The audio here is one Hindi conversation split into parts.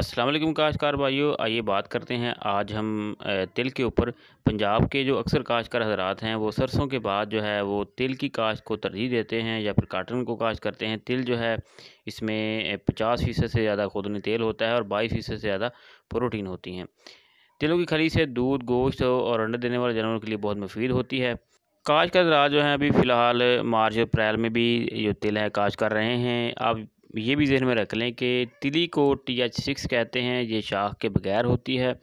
असलम काशकार भाइयों आइए बात करते हैं आज हम तिल के ऊपर पंजाब के जो अक्सर काशकार हजरात हैं वो सरसों के बाद जो है वो तिल की काश्त को तरजीह देते हैं या फिर काटन को काश्त करते हैं तिल जो है इसमें पचास फ़ीसद से ज़्यादा खुदनी तेल होता है और बाईस फ़ीसद से ज़्यादा प्रोटीन होती हैं तिलों की खली से दूध गोश्त और अंडे देने वाले जानवरों के लिए बहुत मुफीद होती है काश का दराज जो है अभी फ़िलहाल मार्च अप्रैल में भी जो तिल है काश कर रहे हैं आप ये भी जहन में रख लें कि तिली को टी एच सिक्स कहते हैं ये शाख के बगैर होती है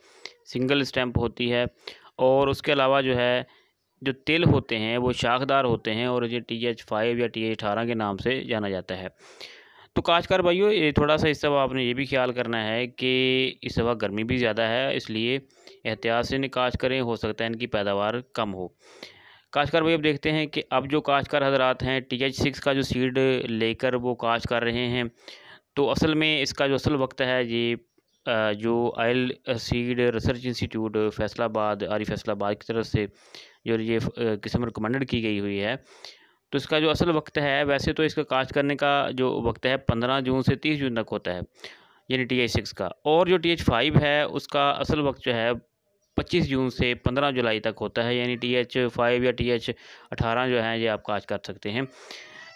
सिंगल स्टैम्प होती है और उसके अलावा जो है जो तिल होते हैं वो शाखदार होते हैं और ये टी एच फाइव या टी एच अठारह के नाम से जाना जाता है तो काशकार भाइयों ये थोड़ा सा इस दफ़ा आपने ये भी ख्याल करना है कि इस दफ़ा गर्मी भी ज़्यादा है इसलिए एहतियात से निकाश करें हो सकता है इनकी पैदावार कम हो काशकार भाई अब देखते हैं कि अब जो काशकार हजरात हैं टी एच सिक्स का जो सीड लेकर वो काश कर रहे हैं तो असल में इसका जो असल वक्त है ये जो oil seed research institute Faisalabad आरी फैसलाबाद की तरफ से जो ये किस्म रिकमेंडेड की गई हुई है तो इसका जो असल वक्त है वैसे तो इसका काश करने का जो वक्त है पंद्रह जून से तीस जून तक होता है यानी टी एच सिक्स का और जो टी एच फाइव है उसका असल वक्त जो है पच्चीस जून से पंद्रह जुलाई तक होता है यानी टी एच फाइव या टी एच अठारह जो है ये आप काज कर सकते हैं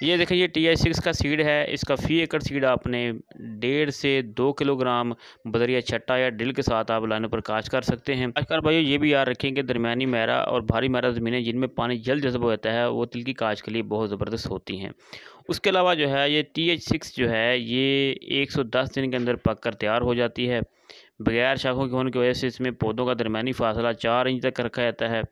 ये देखिए ये टी आई सिक्स का सीड है इसका फी एकड़ सीड आपने डेढ़ से दो किलोग्राम बदरिया छट्टा या डिल के साथ आप लाने पर काश कर सकते हैं आजकल भाई ये भी याद रखें कि दरमियानी मैरा और भारी मैरा ज़मीनें जिनमें पानी जल्द जज्ब होता है वो तिल की काश के लिए बहुत ज़बरदस्त होती हैं उसके अलावा जो है ये टी एच सिक्स जो है ये एक सौ दस दिन के अंदर पक कर तैयार हो जाती है बगैर शाखों के होने की वजह से इसमें पौधों का दरमियानी फासला चार इंच तक रखा जाता है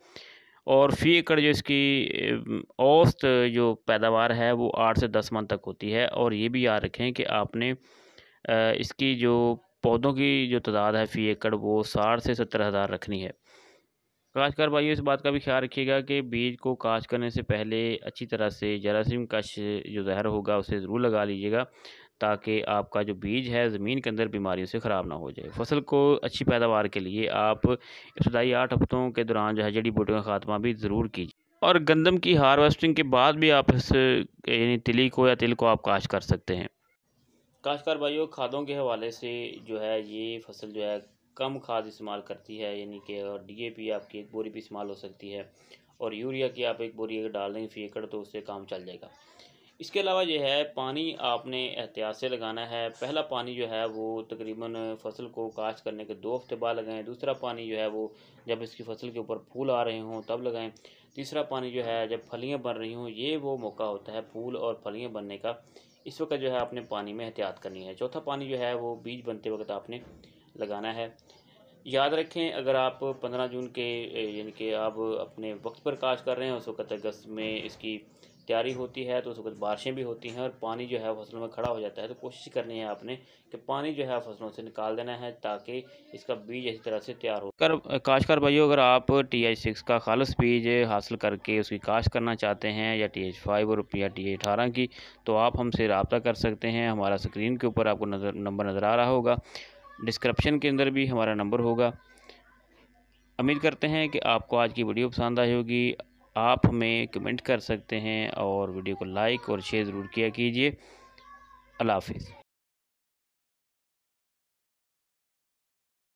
और फ़ी एकड़ जो इसकी औसत जो पैदावार है वो आठ से दस मन तक होती है और ये भी याद रखें कि आपने इसकी जो पौधों की जो तादाद है फ़ी एकड़ वो साठ से सत्तर हज़ार रखनी है काश्तकार भाइयों इस बात का भी ख्याल रखिएगा कि बीज को काश करने से पहले अच्छी तरह से जरासीम कश जो जहर होगा उसे ज़रूर लगा लीजिएगा ताकि आपका जो बीज है ज़मीन के अंदर बीमारियों से ख़राब ना हो जाए फसल को अच्छी पैदावार के लिए आप इब्तदाई आठ हफ्तों के दौरान जो है जड़ी बूटियों का खात्मा भी ज़रूर कीजिए और गंदम की हारवेस्टिंग के बाद भी आप इस यानी तिली को या तिल को आप काश कर सकते हैं काश्तकार भाइयों खादों के हवाले से जो है ये फसल जो है कम खाद इस्तेमाल करती है यानी कि और पी आपकी एक बोरी भी इस्तेमाल हो सकती है और यूरिया की आप एक बोरी अगर डाल देंगे फी एकड़ तो उससे काम चल जाएगा इसके अलावा जो है पानी आपने एहतियात से लगाना है पहला पानी जो है वो तकरीबन फसल को काश्त करने के दो हफ्ते बाद लगाएं दूसरा पानी जो है वो जब इसकी फसल के ऊपर फूल आ रहे हों तब लगाएं तीसरा पानी जो है जब फलियाँ बन रही हों ये वो मौका होता है फूल और फलियाँ बनने का इस वक्त जो है आपने पानी में एहतियात करनी है चौथा पानी जो है वो बीज बनते वक्त आपने लगाना है याद रखें अगर आप पंद्रह जून के यानी कि आप अपने वक्त पर काश कर रहे हैं उस वक्त अगस्त में इसकी तैयारी होती है तो उस वक्त बारिशें भी होती हैं और पानी जो है फसलों में खड़ा हो जाता है तो कोशिश करनी है आपने कि पानी जो है फसलों से निकाल देना है ताकि इसका बीज इसी तरह से तैयार हो कर काशकार भाइयों अगर आप टी एच सिक्स का खालस बीज हासिल करके उसकी काश्त करना चाहते हैं या टी एच फाइव और या टी एच अठारह की तो आप हमसे रबता कर सकते हैं हमारा स्क्रीन के ऊपर आपको नज़र नंबर नज़र आ रहा होगा डिस्क्रप्शन के अंदर भी हमारा नंबर होगा उम्मीद करते हैं कि आपको आज की वीडियो पसंद आई होगी आप हमें कमेंट कर सकते हैं और वीडियो को लाइक और शेयर ज़रूर किया कीजिए अल्लाह हाफिज़